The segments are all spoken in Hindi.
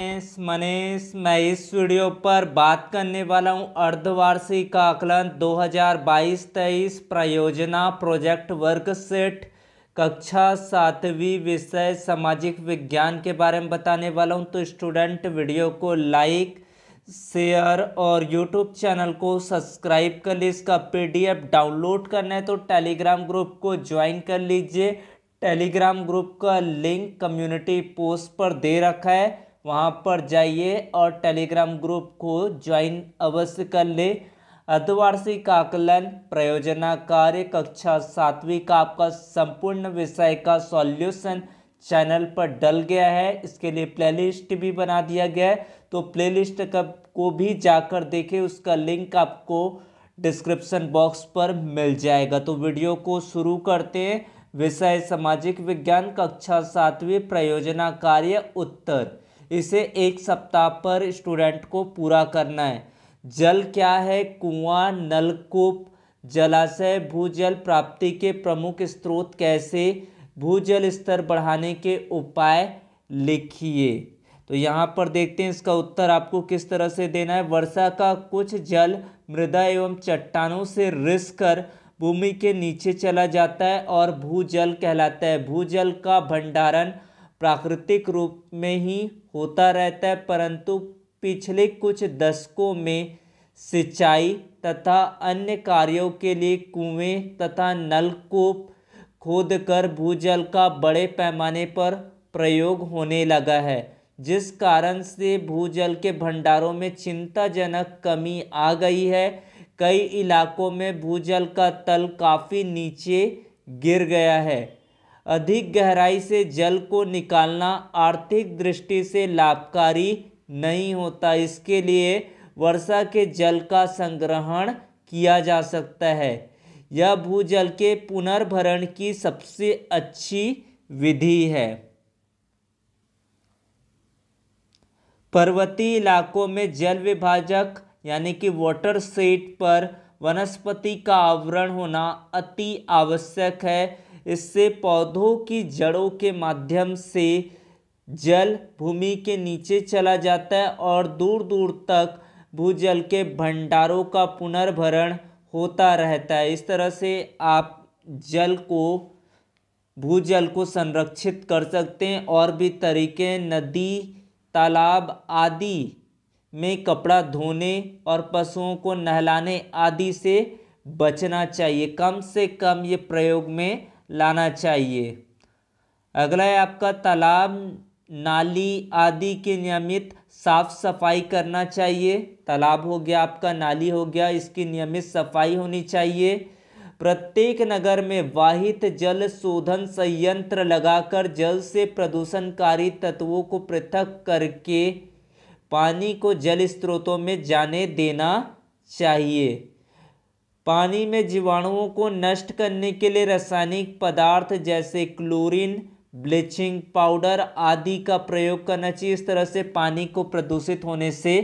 मनीष मनीष मैं इस वीडियो पर बात करने वाला हूँ अर्धवार्षिक आकलन 2022-23 प्रयोजना प्रोजेक्ट वर्क सेट कक्षा सातवीं विषय सामाजिक विज्ञान के बारे में बताने वाला हूँ तो स्टूडेंट वीडियो को लाइक शेयर और यूट्यूब चैनल को सब्सक्राइब कर लीजिए इसका पीडीएफ डाउनलोड करना है तो टेलीग्राम ग्रुप को ज्वाइन कर लीजिए टेलीग्राम ग्रुप का लिंक कम्युनिटी पोस्ट पर दे रखा है वहाँ पर जाइए और टेलीग्राम ग्रुप को ज्वाइन अवश्य कर ले अर्धवार्षिक आकलन प्रयोजना कार्य कक्षा सातवीं का आपका संपूर्ण विषय का सॉल्यूशन चैनल पर डल गया है इसके लिए प्लेलिस्ट भी बना दिया गया है तो प्लेलिस्ट लिस्ट को भी जाकर देखें उसका लिंक आपको डिस्क्रिप्शन बॉक्स पर मिल जाएगा तो वीडियो को शुरू करते हैं विषय सामाजिक विज्ञान कक्षा सातवीं प्रयोजना कार्य उत्तर इसे एक सप्ताह पर स्टूडेंट को पूरा करना है जल क्या है कुआं नलकूप जलाशय भूजल प्राप्ति के प्रमुख स्रोत कैसे भूजल स्तर बढ़ाने के उपाय लिखिए तो यहाँ पर देखते हैं इसका उत्तर आपको किस तरह से देना है वर्षा का कुछ जल मृदा एवं चट्टानों से रिस कर भूमि के नीचे चला जाता है और भूजल कहलाता है भूजल का भंडारण प्राकृतिक रूप में ही होता रहता है परंतु पिछले कुछ दशकों में सिंचाई तथा अन्य कार्यों के लिए कुएं तथा नलकूप खोद कर भूजल का बड़े पैमाने पर प्रयोग होने लगा है जिस कारण से भूजल के भंडारों में चिंताजनक कमी आ गई है कई इलाकों में भूजल का तल काफ़ी नीचे गिर गया है अधिक गहराई से जल को निकालना आर्थिक दृष्टि से लाभकारी नहीं होता इसके लिए वर्षा के जल का संग्रहण किया जा सकता है यह भूजल के पुनर्भरण की सबसे अच्छी विधि है पर्वतीय इलाकों में जल विभाजक यानी कि वाटर सेट पर वनस्पति का आवरण होना अति आवश्यक है इससे पौधों की जड़ों के माध्यम से जल भूमि के नीचे चला जाता है और दूर दूर तक भूजल के भंडारों का पुनर्भरण होता रहता है इस तरह से आप जल को भूजल को संरक्षित कर सकते हैं और भी तरीके नदी तालाब आदि में कपड़ा धोने और पशुओं को नहलाने आदि से बचना चाहिए कम से कम ये प्रयोग में लाना चाहिए अगला है आपका तालाब नाली आदि की नियमित साफ सफाई करना चाहिए तालाब हो गया आपका नाली हो गया इसकी नियमित सफाई होनी चाहिए प्रत्येक नगर में वाहित जल शोधन संयंत्र लगाकर जल से प्रदूषणकारी तत्वों को पृथक करके पानी को जल स्रोतों में जाने देना चाहिए पानी में जीवाणुओं को नष्ट करने के लिए रासायनिक पदार्थ जैसे क्लोरीन ब्लीचिंग पाउडर आदि का प्रयोग करना चाहिए इस तरह से पानी को प्रदूषित होने से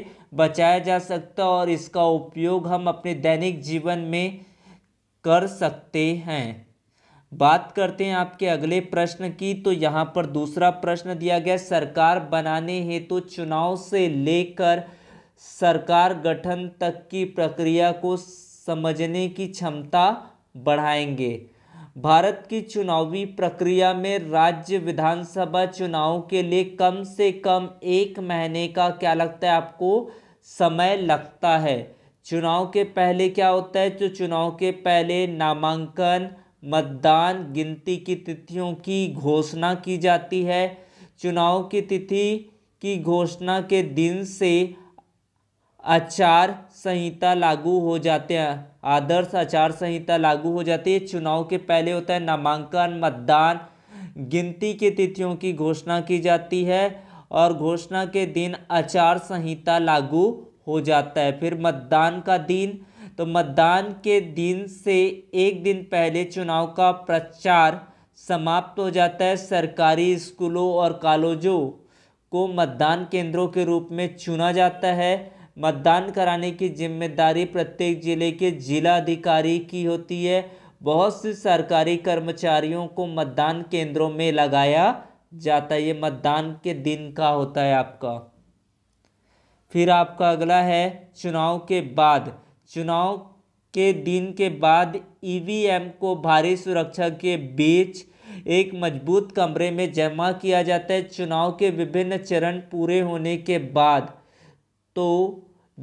बचाया जा सकता और इसका उपयोग हम अपने दैनिक जीवन में कर सकते हैं बात करते हैं आपके अगले प्रश्न की तो यहाँ पर दूसरा प्रश्न दिया गया सरकार बनाने हेतु तो चुनाव से लेकर सरकार गठन तक की प्रक्रिया को समझने की क्षमता बढ़ाएंगे भारत की चुनावी प्रक्रिया में राज्य विधानसभा चुनाव के लिए कम से कम एक महीने का क्या लगता है आपको समय लगता है चुनाव के पहले क्या होता है तो चुनाव के पहले नामांकन मतदान गिनती की तिथियों की घोषणा की जाती है चुनाव की तिथि की घोषणा के दिन से आचार संहिता लागू हो जाते हैं आदर्श आचार संहिता लागू हो जाती है चुनाव के पहले होता है नामांकन मतदान गिनती की तिथियों की घोषणा की जाती है और घोषणा के दिन आचार संहिता लागू हो जाता है फिर मतदान का दिन तो मतदान के दिन से एक दिन पहले चुनाव का प्रचार समाप्त हो जाता है सरकारी स्कूलों और कॉलेजों को मतदान केंद्रों के रूप में चुना जाता है मतदान कराने की जिम्मेदारी प्रत्येक जिले के जिला अधिकारी की होती है बहुत से सरकारी कर्मचारियों को मतदान केंद्रों में लगाया जाता है ये मतदान के दिन का होता है आपका फिर आपका अगला है चुनाव के बाद चुनाव के दिन के बाद ईवीएम को भारी सुरक्षा के बीच एक मजबूत कमरे में जमा किया जाता है चुनाव के विभिन्न चरण पूरे होने के बाद तो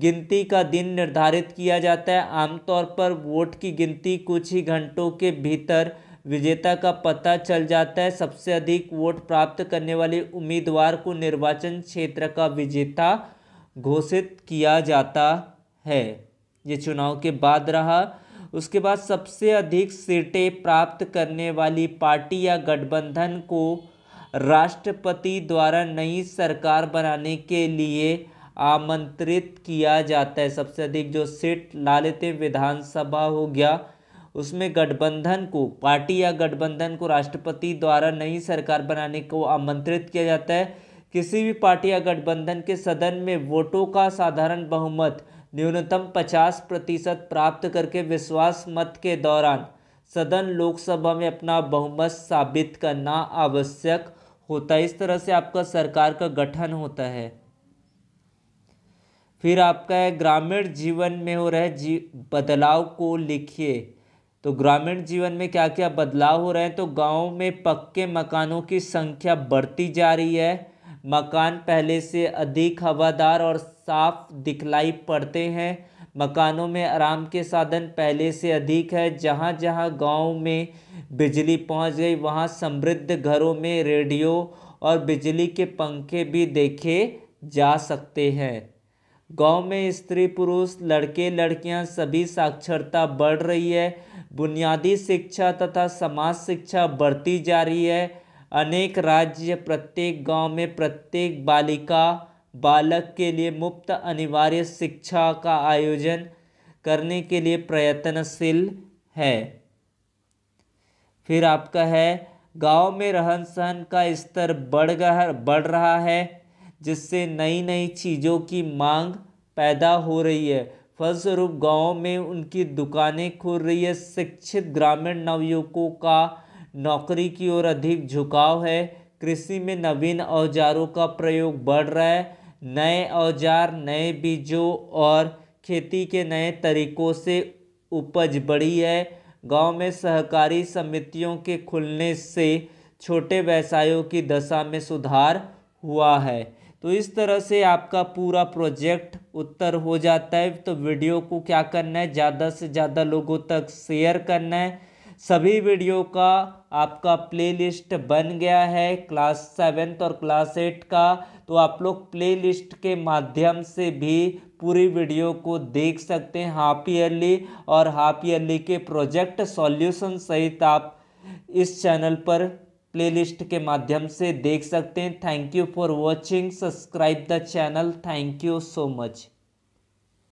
गिनती का दिन निर्धारित किया जाता है आमतौर पर वोट की गिनती कुछ ही घंटों के भीतर विजेता का पता चल जाता है सबसे अधिक वोट प्राप्त करने वाले उम्मीदवार को निर्वाचन क्षेत्र का विजेता घोषित किया जाता है ये चुनाव के बाद रहा उसके बाद सबसे अधिक सीटें प्राप्त करने वाली पार्टी या गठबंधन को राष्ट्रपति द्वारा नई सरकार बनाने के लिए आमंत्रित किया जाता है सबसे अधिक जो सीट लेते विधानसभा हो गया उसमें गठबंधन को पार्टी या गठबंधन को राष्ट्रपति द्वारा नई सरकार बनाने को आमंत्रित किया जाता है किसी भी पार्टी या गठबंधन के सदन में वोटों का साधारण बहुमत न्यूनतम 50 प्रतिशत प्राप्त करके विश्वास मत के दौरान सदन लोकसभा में अपना बहुमत साबित करना आवश्यक होता है इस तरह से आपका सरकार का गठन होता है फिर आपका है ग्रामीण जीवन में हो रहा है जी बदलाव को लिखिए तो ग्रामीण जीवन में क्या क्या बदलाव हो रहे हैं तो गांव में पक्के मकानों की संख्या बढ़ती जा रही है मकान पहले से अधिक हवादार और साफ दिखलाई पड़ते हैं मकानों में आराम के साधन पहले से अधिक है जहाँ जहाँ गांव में बिजली पहुँच गई वहाँ समृद्ध घरों में रेडियो और बिजली के पंखे भी देखे जा सकते हैं गांव में स्त्री पुरुष लड़के लड़कियां सभी साक्षरता बढ़ रही है बुनियादी शिक्षा तथा समाज शिक्षा बढ़ती जा रही है अनेक राज्य प्रत्येक गांव में प्रत्येक बालिका बालक के लिए मुफ्त अनिवार्य शिक्षा का आयोजन करने के लिए प्रयत्नशील है फिर आपका है गांव में रहन सहन का स्तर बढ़ गया बढ़ रहा है जिससे नई नई चीज़ों की मांग पैदा हो रही है फलस्वरूप गाँव में उनकी दुकानें खुल रही है शिक्षित ग्रामीण नवयुवकों का नौकरी की ओर अधिक झुकाव है कृषि में नवीन औजारों का प्रयोग बढ़ रहा है नए औजार नए बीजों और खेती के नए तरीकों से उपज बढ़ी है गांव में सहकारी समितियों के खुलने से छोटे व्यवसायों की दशा में सुधार हुआ है तो इस तरह से आपका पूरा प्रोजेक्ट उत्तर हो जाता है तो वीडियो को क्या करना है ज़्यादा से ज़्यादा लोगों तक शेयर करना है सभी वीडियो का आपका प्लेलिस्ट बन गया है क्लास सेवेंथ और क्लास एट का तो आप लोग प्लेलिस्ट के माध्यम से भी पूरी वीडियो को देख सकते हैं हाफ ईयरली और हाफ ईयरली के प्रोजेक्ट सॉल्यूशन सहित आप इस चैनल पर प्लेलिस्ट के माध्यम से देख सकते हैं thank you for watching subscribe the channel thank you so much